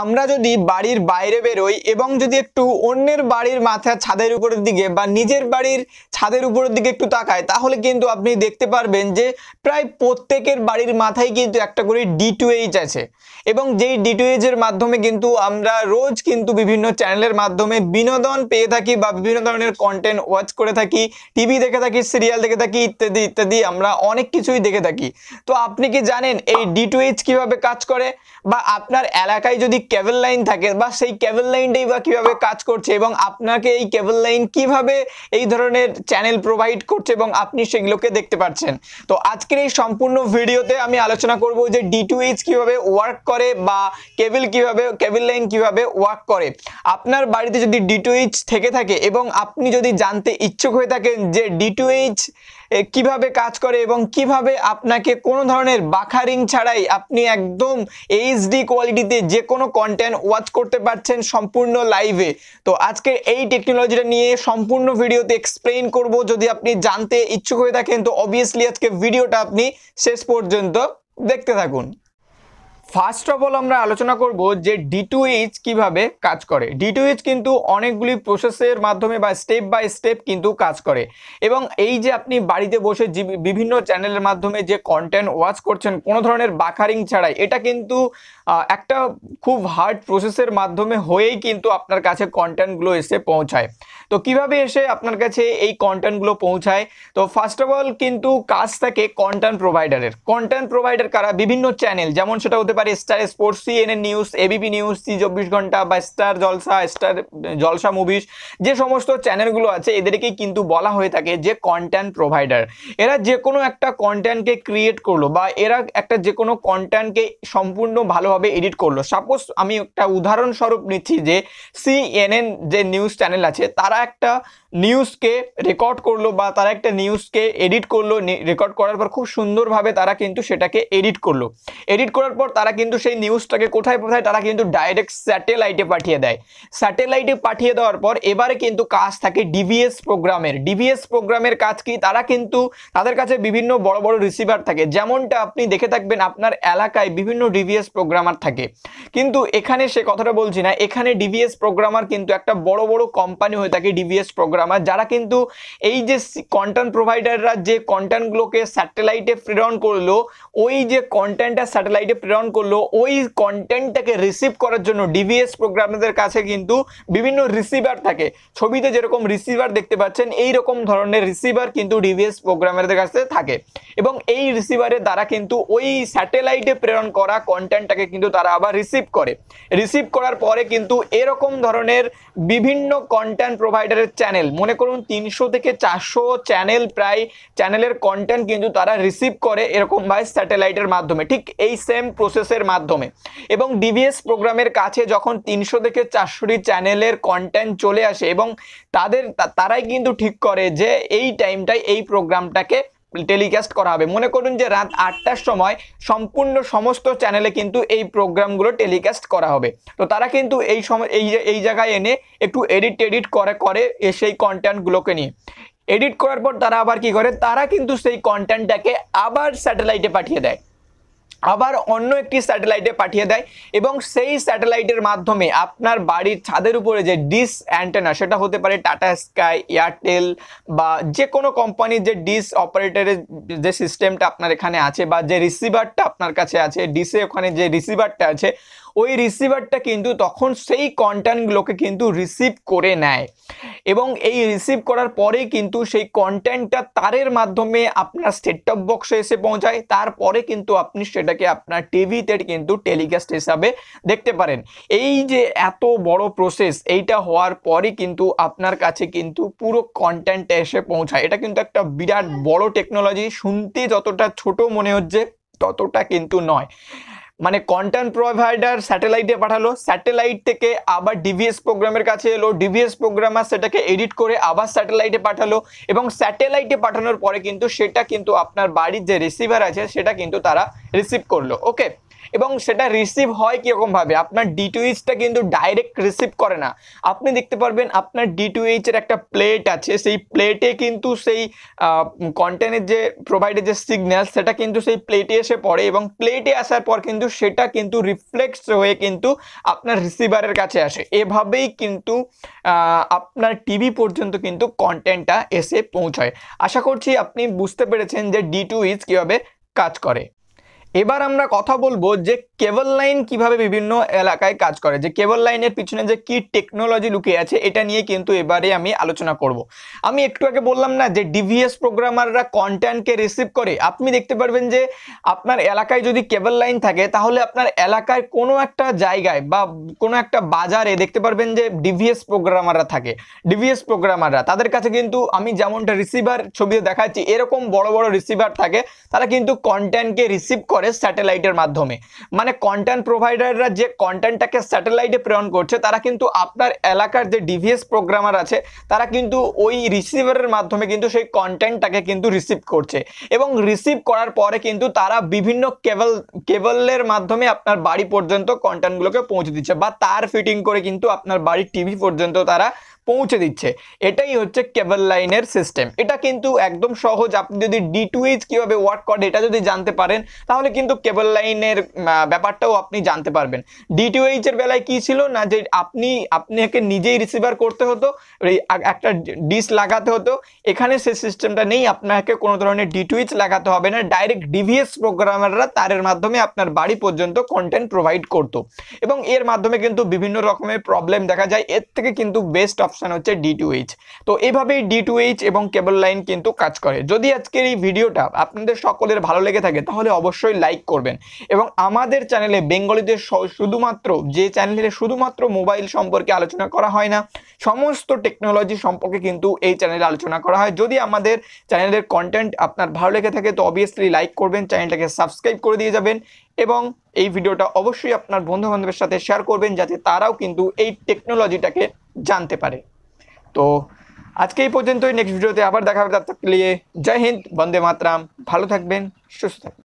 আমরা যদি বাড়ির বাইরে বেরোই এবং যদি একটু অন্যের বাড়ির মাথার ছাদের উপরের দিকে বা নিজের বাড়ির ছাদের উপরের দিকে একটু তাকায় তাহলে কিন্তু আপনি দেখতে পারবেন যে প্রায় প্রত্যেকের বাড়ির মাথায় কিন্তু একটা করে ডি টু এইচ আছে এবং যেই ডি টু মাধ্যমে কিন্তু আমরা রোজ কিন্তু বিভিন্ন চ্যানেলের মাধ্যমে বিনোদন পেয়ে থাকি বা বিভিন্ন ধরনের কন্টেন্ট ওয়াচ করে থাকি টিভি দেখে থাকি সিরিয়াল দেখে থাকি ইত্যাদি ইত্যাদি আমরা অনেক কিছুই দেখে থাকি তো আপনি কি জানেন এই ডি টু এইচ কীভাবে কাজ করে বা আপনার এলাকায় যদি যদি কেবল লাইন থাকে বা সেই কেবল লাইনটাই বা কীভাবে কাজ করছে এবং আপনাকে এই কেবল লাইন কিভাবে এই ধরনের চ্যানেল প্রোভাইড করছে এবং আপনি সেগুলোকে দেখতে পাচ্ছেন তো আজকের এই সম্পূর্ণ ভিডিওতে আমি আলোচনা করব যে ডি টু এইচ কীভাবে ওয়ার্ক করে বা কেবল কিভাবে কেবল লাইন কিভাবে ওয়ার্ক করে আপনার বাড়িতে যদি ডি টু এইচ থেকে থাকে এবং আপনি যদি জানতে ইচ্ছুক হয়ে থাকেন যে ডি টু এইচ কিভাবে কাজ করে এবং কিভাবে আপনাকে কোনো ধরনের বাখারিং ছাড়াই আপনি একদম এইচডি কোয়ালিটিতে যে কোনো কন্টেন্ট ওয়াচ করতে পারছেন সম্পূর্ণ লাইভে তো আজকে এই টেকনোলজিটা নিয়ে সম্পূর্ণ ভিডিওতে এক্সপ্লেন করব যদি আপনি জানতে ইচ্ছুক হয়ে থাকেন তো অবভিয়াসলি আজকে ভিডিওটা আপনি শেষ পর্যন্ত দেখতে থাকুন ফার্স্ট অফ অল আমরা আলোচনা করব যে ডি টু এইচ কীভাবে কাজ করে ডি টু এইচ কিন্তু অনেকগুলি প্রসেসের মাধ্যমে বা স্টেপ বাই স্টেপ কিন্তু কাজ করে এবং এই যে আপনি বাড়িতে বসে বিভিন্ন চ্যানেলের মাধ্যমে যে কন্টেন্ট ওয়াচ করছেন কোনো ধরনের বাকারিং ছাড়াই এটা কিন্তু একটা খুব হার্ড প্রসেসের মাধ্যমে হয়েই কিন্তু আপনার কাছে কন্টেন্টগুলো এসে পৌঁছায় তো কিভাবে এসে আপনার কাছে এই কন্টেন্টগুলো পৌঁছায় তো ফার্স্ট অফ অল কিন্তু কাজ থাকে কন্টেন্ট প্রোভাইডারের কন্টেন্ট প্রোভাইডার কারা বিভিন্ন চ্যানেল যেমন সেটা হতে পারে Star Sports CNN News ABP News Zee চব্বিশ ঘন্টা বা Star Jalsha Star Jalsha Movies যে সমস্ত চ্যানেলগুলো আছে এদেরকেই কিন্তু বলা হয়ে থাকে যে কন্টেন্ট প্রোভাইডার এরা যে কোনো একটা কন্টেন্টকে ক্রিয়েট করলো বা এরা একটা যে কোনো কন্টেন্টকে সম্পূর্ণ ভালোভাবে এডিট করলো সাপোজ আমি একটা উদাহরণস্বরূপ নিচ্ছি যে সিএনএন যে নিউজ চ্যানেল আছে তারা একটা নিউজকে রেকর্ড করলো বা তারা একটা নিউজকে এডিট করলো রেকর্ড করার পর খুব সুন্দরভাবে তারা কিন্তু সেটাকে এডিট করলো এডিট করার পর তারা কিন্তু সেই নিউজটাকে কোথায় কোথায় তারা কিন্তু ডাইরেক্ট স্যাটেলাইটে পাঠিয়ে দেয় স্যাটেলাইটে পাঠিয়ে দেওয়ার পর এবারে কিন্তু কাজ থাকে ডিভিএস প্রোগ্রামের ডিভিএস প্রোগ্রামের কাজ কি তারা কিন্তু তাদের কাছে বিভিন্ন বড় বড় রিসিভার থাকে যেমনটা আপনি দেখে থাকবেন আপনার এলাকায় বিভিন্ন ডিভিএস প্রোগ্রামার থাকে কিন্তু এখানে সে কথাটা বলছি না এখানে ডিভিএস প্রোগ্রামার কিন্তু একটা বড় বড় কোম্পানি হয়ে থাকে ডিভিএস প্রোগ্রাম আমার যারা কিন্তু এই যে কন্টেন্ট প্রোভাইডাররা যে কন্টেন্টগুলোকে স্যাটেলাইটে প্রেরণ করলো ওই যে কন্টেন্টটা স্যাটেলাইটে প্রেরণ করলো ওই কন্টেন্টটাকে রিসিভ করার জন্য ডিভিএস প্রোগ্রামদের কাছে কিন্তু বিভিন্ন রিসিভার থাকে ছবিতে যেরকম রিসিভার দেখতে পাচ্ছেন এই রকম ধরনের রিসিভার কিন্তু ডিভিএস প্রোগ্রামারদের কাছে থাকে এবং এই রিসিভারের দ্বারা কিন্তু ওই স্যাটেলাইটে প্রেরণ করা কন্টেন্টটাকে কিন্তু তারা আবার রিসিভ করে রিসিভ করার পরে কিন্তু এরকম ধরনের বিভিন্ন কন্টেন্ট প্রোভাইডারের চ্যানেল মনে করুন তিনশো থেকে চারশো চ্যানেল প্রায় চ্যানেলের কন্টেন্ট কিন্তু তারা রিসিভ করে এরকম ভাই স্যাটেলাইটের মাধ্যমে ঠিক এই সেম প্রসেসের মাধ্যমে এবং ডিভিএস প্রোগ্রামের কাছে যখন তিনশো থেকে চারশোটি চ্যানেলের কন্টেন্ট চলে আসে এবং তাদের তারাই কিন্তু ঠিক করে যে এই টাইমটায় এই প্রোগ্রামটাকে টেলিকাস্ট করা হবে মনে করুন যে রাত আটটার সময় সম্পূর্ণ সমস্ত চ্যানেলে কিন্তু এই প্রোগ্রামগুলো টেলিকাস্ট করা হবে তো তারা কিন্তু এই সময় এই এই জায়গায় এনে একটু এডিট এডিট করে করে সেই কন্টেন্টগুলোকে নিয়ে এডিট করার পর তারা আবার কি করে তারা কিন্তু সেই কন্টেন্টটাকে আবার স্যাটেলাইটে পাঠিয়ে দেয় আবার অন্য একটি স্যাটেলাইটে পাঠিয়ে দেয় এবং সেই স্যাটেলাইটের মাধ্যমে আপনার বাড়ির ছাদের উপরে যে ডিস অ্যান্টেনা সেটা হতে পারে টাটা স্কাই এয়ারটেল বা যে কোনো কোম্পানির যে ডিস অপারেটরের যে সিস্টেমটা আপনার এখানে আছে বা যে রিসিভারটা আপনার কাছে আছে ডিসে ওখানে যে রিসিভারটা আছে ওই রিসিভারটা কিন্তু তখন সেই কন্টেন্টগুলোকে কিন্তু রিসিভ করে নেয় এবং এই রিসিভ করার পরে কিন্তু সেই কন্টেন্টটা তারের মাধ্যমে আপনার সেট বক্সে এসে পৌঁছায় তারপরে কিন্তু আপনি সেটাকে আপনার টিভিতে কিন্তু টেলিকাস্ট হিসাবে দেখতে পারেন এই যে এত বড় প্রসেস এইটা হওয়ার পরে কিন্তু আপনার কাছে কিন্তু পুরো কন্টেন্ট এসে পৌঁছায় এটা কিন্তু একটা বিরাট বড় টেকনোলজি শুনতে যতটা ছোট মনে হচ্ছে ততটা কিন্তু নয় মানে কন্টেন্ট প্রোভাইডার স্যাটেলাইটে পাঠালো স্যাটেলাইট থেকে আবার ডিভিএস প্রোগ্রামের কাছে এলো ডিভিএস প্রোগ্রামার সেটাকে এডিট করে আবার স্যাটেলাইটে পাঠালো এবং স্যাটেলাইটে পাঠানোর পরে কিন্তু সেটা কিন্তু আপনার বাড়ির যে রিসিভার আছে সেটা কিন্তু তারা রিসিভ করলো ওকে এবং সেটা রিসিভ হয় কীরকমভাবে আপনার ডি টু এইচটা কিন্তু ডাইরেক্ট রিসিভ করে না আপনি দেখতে পারবেন আপনার ডি টু এইচের একটা প্লেট আছে সেই প্লেটে কিন্তু সেই কন্টেনের যে প্রোভাইডের যে সিগন্যাল সেটা কিন্তু সেই প্লেটে এসে পড়ে এবং প্লেটে আসার পর কিন্তু সেটা কিন্তু রিফ্লেক্স হয়ে কিন্তু আপনার রিসিভারের কাছে আসে এভাবেই কিন্তু আপনার টিভি পর্যন্ত কিন্তু কন্টেন্টটা এসে পৌঁছায় আশা করছি আপনি বুঝতে পেরেছেন যে ডি টু এইচ কীভাবে কাজ করে এবার আমরা কথা বলবো যে কেবল লাইন কিভাবে বিভিন্ন এলাকায় কাজ করে যে কেবল লাইনের পিছনে যে কি টেকনোলজি লুকিয়ে আছে এটা নিয়ে কিন্তু এবারে আমি আলোচনা করব। আমি একটু আগে বললাম না যে ডিভিএস প্রোগ্রামাররা কন্টেন্টকে রিসিভ করে আপনি দেখতে পারবেন যে আপনার এলাকায় যদি কেবল লাইন থাকে তাহলে আপনার এলাকায় কোনো একটা জায়গায় বা কোনো একটা বাজারে দেখতে পারবেন যে ডিভিএস প্রোগ্রামাররা থাকে ডিভিএস প্রোগ্রামাররা তাদের কাছে কিন্তু আমি যেমনটা রিসিভার ছবিতে দেখাচ্ছি এরকম বড় বড় রিসিভার থাকে তারা কিন্তু কন্টেন্টকে রিসিভ করে করে স্যাটেলাইটের মাধ্যমে মানে কন্টেন্ট প্রোভাইডাররা যে কন্টেন্টটাকে স্যাটেলাইটে প্রেরণ করছে তারা কিন্তু আপনার এলাকার যে ডিভিএস প্রোগ্রামার আছে তারা কিন্তু ওই রিসিভারের মাধ্যমে কিন্তু সেই কন্টেন্টটাকে কিন্তু রিসিভ করছে এবং রিসিভ করার পরে কিন্তু তারা বিভিন্ন কেবল কেবলের মাধ্যমে আপনার বাড়ি পর্যন্ত কন্টেন্টগুলোকে পৌঁছে দিচ্ছে বা তার ফিটিং করে কিন্তু আপনার বাড়ির টিভি পর্যন্ত তারা পৌঁছে দিচ্ছে এটাই হচ্ছে কেবল লাইনের সিস্টেম এটা কিন্তু একদম সহজ আপনি যদি ডি টু এইচ কীভাবে ওয়ার্ক করে এটা যদি জানতে পারেন তাহলে কিন্তু কেবল লাইনের ব্যাপারটাও আপনি জানতে পারবেন ডি টু এইচের বেলায় কী ছিল না যে আপনি আপনাকে নিজেই রিসিভার করতে হতো একটা ডিস লাগাতে হতো এখানে সে সিস্টেমটা নেই আপনাকে কোনো ধরনের ডি টু এইচ লাগাতে হবে না ডাইরেক্ট ডিভিএস প্রোগ্রামাররা তারের মাধ্যমে আপনার বাড়ি পর্যন্ত কন্টেন্ট প্রোভাইড করতো এবং এর মাধ্যমে কিন্তু বিভিন্ন রকমের প্রবলেম দেখা যায় এর থেকে কিন্তু বেস্ট অপশন অপশান হচ্ছে ডি টু এইচ তো এভাবেই ডি টু এইচ এবং কেবল লাইন কিন্তু কাজ করে যদি আজকের এই ভিডিওটা আপনাদের সকলের ভালো লেগে থাকে তাহলে অবশ্যই লাইক করবেন এবং আমাদের চ্যানেলে বেঙ্গলিদের শুধুমাত্র যে চ্যানেলে শুধুমাত্র মোবাইল সম্পর্কে আলোচনা করা হয় না সমস্ত টেকনোলজি সম্পর্কে কিন্তু এই চ্যানেলে আলোচনা করা হয় যদি আমাদের চ্যানেলের কন্টেন্ট আপনার ভালো লেগে থাকে তো অবভিয়াসলি লাইক করবেন চ্যানেলটাকে সাবস্ক্রাইব করে দিয়ে যাবেন এবং এই ভিডিওটা অবশ্যই আপনার বন্ধুবান্ধবের সাথে শেয়ার করবেন যাতে তারাও কিন্তু এই টেকনোলজিটাকে জানতে পারে তো আজকে এই পর্যন্তই নেক্সট ভিডিওতে আবার দেখা হবে তার জয় হিন্দ বন্দে মাতরাম ভালো থাকবেন সুস্থ থাকবেন